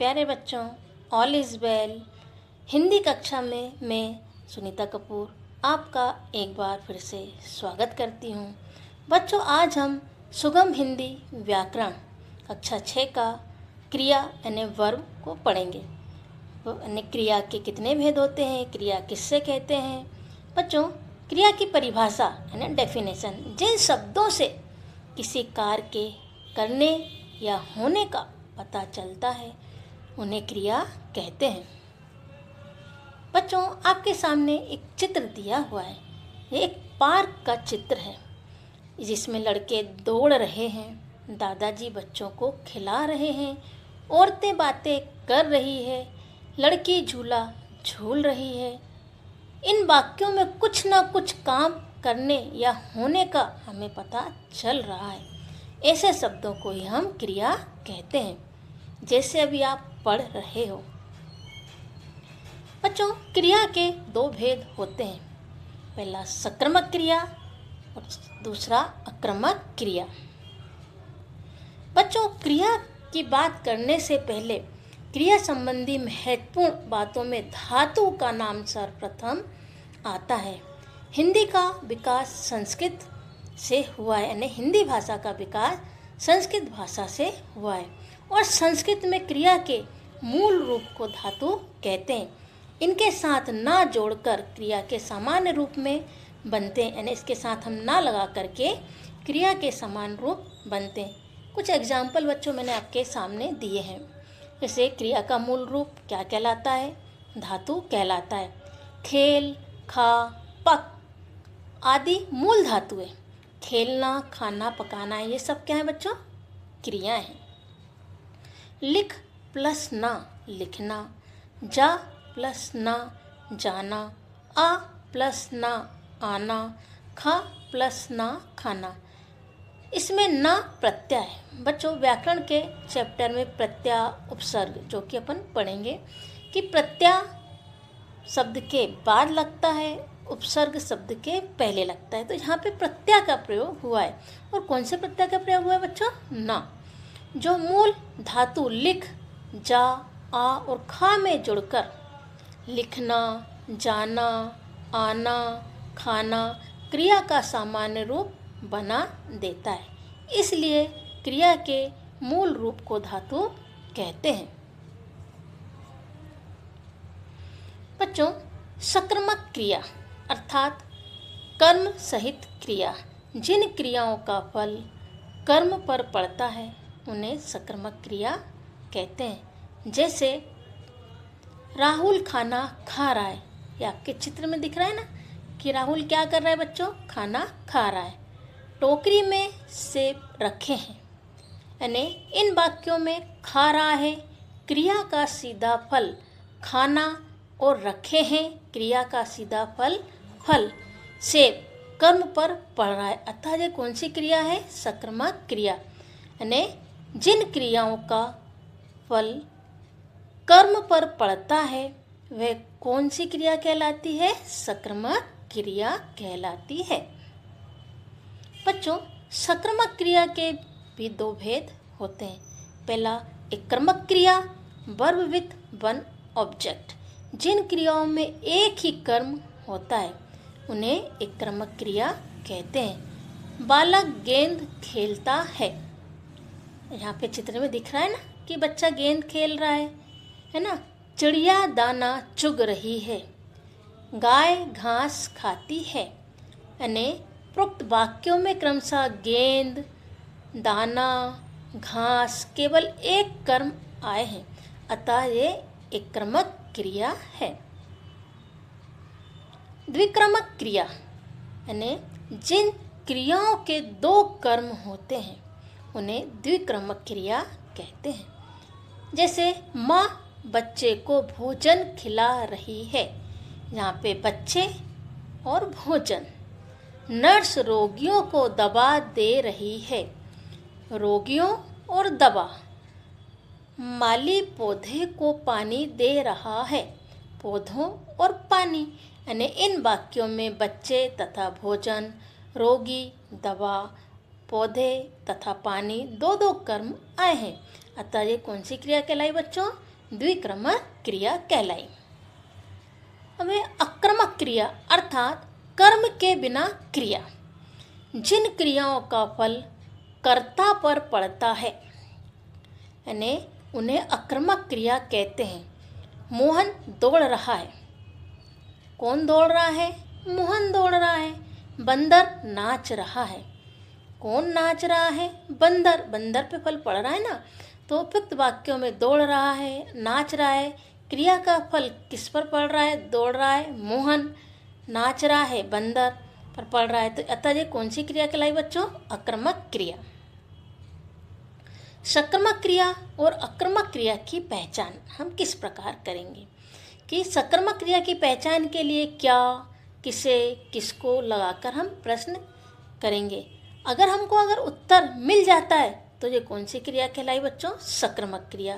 प्यारे बच्चों all is well Hindi कक्षा में मैं सुनीता कपूर आपका एक बार फिर से स्वागत करती हूँ बच्चों आज हम सुगम हिंदी व्याकरण कक्षा छः का क्रिया यानी वर्ब को पढ़ेंगे यानी क्रिया के कितने भेद होते हैं क्रिया किससे कहते हैं बच्चों क्रिया की परिभाषा यानी डेफिनेशन जिन शब्दों से किसी कार्य के करने या होने का पता चलता है उन्हें क्रिया कहते हैं बच्चों आपके सामने एक चित्र दिया हुआ है ये एक पार्क का चित्र है जिसमें लड़के दौड़ रहे हैं दादाजी बच्चों को खिला रहे हैं औरतें बातें कर रही है लड़की झूला झूल रही है इन वाक्यों में कुछ ना कुछ काम करने या होने का हमें पता चल रहा है ऐसे शब्दों को ही हम क्रिया कहते हैं जैसे अभी आप पढ़ रहे हो बच्चों क्रिया के दो भेद होते हैं पहला सक्रमक क्रिया और दूसरा आक्रमक क्रिया बच्चों क्रिया की बात करने से पहले क्रिया संबंधी महत्वपूर्ण बातों में धातु का नाम सर्वप्रथम आता है हिंदी का विकास संस्कृत से हुआ है यानी हिंदी भाषा का विकास संस्कृत भाषा से हुआ है और संस्कृत में क्रिया के मूल रूप को धातु कहते हैं इनके साथ ना जोड़कर क्रिया के सामान्य रूप में बनते हैं यानी इसके साथ हम ना लगा करके क्रिया के समान रूप बनते हैं कुछ एग्जाम्पल बच्चों मैंने आपके सामने दिए हैं जैसे क्रिया का मूल रूप क्या कहलाता है धातु कहलाता है खेल खा पक आदि मूल धातु है खेलना खाना पकाना ये सब क्या है बच्चों क्रिया हैं लिख प्लस ना लिखना जा प्लस ना जाना आ प्लस ना आना खा प्लस ना खाना इसमें ना प्रत्यय है बच्चों व्याकरण के चैप्टर में प्रत्यय उपसर्ग जो कि अपन पढ़ेंगे कि प्रत्यय शब्द के बाद लगता है उपसर्ग शब्द के पहले लगता है तो यहाँ पे प्रत्यय का प्रयोग हुआ है और कौन से प्रत्यय का प्रयोग हुआ है बच्चों ना जो मूल धातु लिख जा आ और खा में जुड़कर लिखना जाना आना खाना क्रिया का सामान्य रूप बना देता है इसलिए क्रिया के मूल रूप को धातु कहते हैं बच्चों सक्रमक क्रिया अर्थात कर्म सहित क्रिया जिन क्रियाओं का फल कर्म पर पड़ता है उन्हें संक्रमक क्रिया कहते हैं जैसे राहुल खाना खा रहा है ये आपके चित्र में दिख रहा है ना कि राहुल क्या कर रहा है बच्चों खाना खा रहा है टोकरी में सेब रखे हैं यानी इन वाक्यों में खा रहा है क्रिया का सीधा फल खाना और रखे हैं क्रिया का सीधा फल फल सेब कर्म पर पड़ रहा है अतः ये कौन सी क्रिया है सक्रमक क्रिया यानी जिन क्रियाओं का फल कर्म पर पड़ता है वह कौन सी क्रिया कहलाती है सक्रमक क्रिया कहलाती है बच्चों सक्रमक क्रिया के भी दो भेद होते हैं पहला एक क्रमक क्रिया वर्ब विथ वन ऑब्जेक्ट जिन क्रियाओं में एक ही कर्म होता है उन्हें एक क्रमक क्रिया कहते हैं बालक गेंद खेलता है यहाँ पे चित्र में दिख रहा है ना कि बच्चा गेंद खेल रहा है है ना चिड़िया दाना चुग रही है गाय घास खाती है यानी प्रोक्त वाक्यों में क्रमशः गेंद दाना घास केवल एक कर्म आए हैं अतः ये एक क्रमक क्रिया है द्विक्रमक क्रिया यानी जिन क्रियाओं के दो कर्म होते हैं उन्हें द्विक्रमक क्रिया कहते हैं जैसे माँ बच्चे को भोजन खिला रही है यहाँ पे बच्चे और भोजन नर्स रोगियों को दवा दे रही है रोगियों और दवा माली पौधे को पानी दे रहा है पौधों और पानी यानी इन वाक्यों में बच्चे तथा भोजन रोगी दवा पौधे तथा पानी दो दो कर्म आए हैं अतः ये कौन सी क्रिया कहलाई बच्चों द्विक्रमक क्रिया कहलाई हमें अक्रमक क्रिया अर्थात कर्म के बिना क्रिया जिन क्रियाओं का फल कर्ता पर पड़ता है यानी उन्हें अक्रमक क्रिया कहते हैं मोहन दौड़ रहा है कौन दौड़ रहा है मोहन दौड़ रहा है बंदर नाच रहा है कौन नाच रहा है बंदर बंदर पे फल पड़ रहा है ना तो उपयुक्त वाक्यों में दौड़ रहा है नाच रहा है क्रिया का फल किस पर पड़ रहा है दौड़ रहा है मोहन नाच रहा है बंदर पर पड़ रहा है तो अतः ये कौन सी क्रिया कहलाई बच्चों आक्रमक क्रिया सक्रमक क्रिया और अक्रमक क्रिया की पहचान हम किस प्रकार करेंगे कि सक्रमक क्रिया की पहचान के लिए क्या किसे किसको लगाकर हम प्रश्न करेंगे अगर हमको अगर उत्तर मिल जाता है तो ये कौन सी क्रिया कहलाई बच्चों सक्रमक क्रिया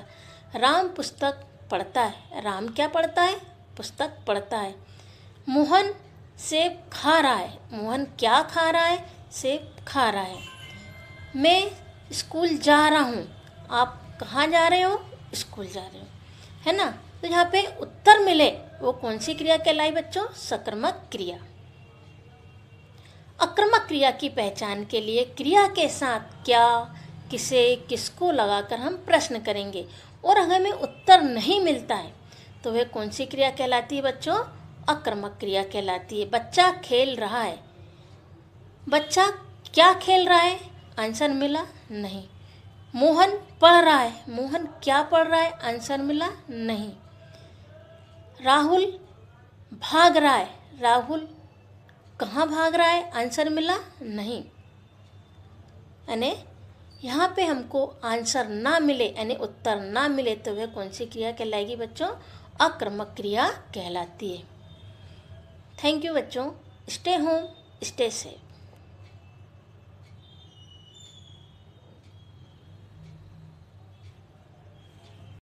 राम पुस्तक पढ़ता है राम क्या पढ़ता है पुस्तक पढ़ता है मोहन सेब खा रहा है मोहन क्या खा रहा है सेब खा रहा है मैं स्कूल जा रहा हूँ आप कहाँ जा रहे हो स्कूल जा रहे हो है ना तो यहाँ पे उत्तर मिले वो कौन सी क्रिया कहलाई बच्चों सक्रमक क्रिया अक्रमक क्रिया की पहचान के लिए क्रिया के साथ क्या किसे किसको लगाकर हम प्रश्न करेंगे और अगर हमें उत्तर नहीं मिलता है तो वह कौन सी क्रिया कहलाती है बच्चों अक्रमक क्रिया कहलाती है बच्चा खेल रहा है बच्चा क्या खेल रहा है आंसर मिला नहीं मोहन पढ़ रहा है मोहन क्या पढ़ रहा है आंसर मिला नहीं राहुल भाग रहा है राहुल कहाँ भाग रहा है आंसर मिला नहीं अने यहाँ पे हमको आंसर ना मिले यानी उत्तर ना मिले तो वह कौन सी क्रिया कहलाएगी बच्चों अक्रमक क्रिया कहलाती है थैंक यू बच्चों स्टे होम स्टे सेफ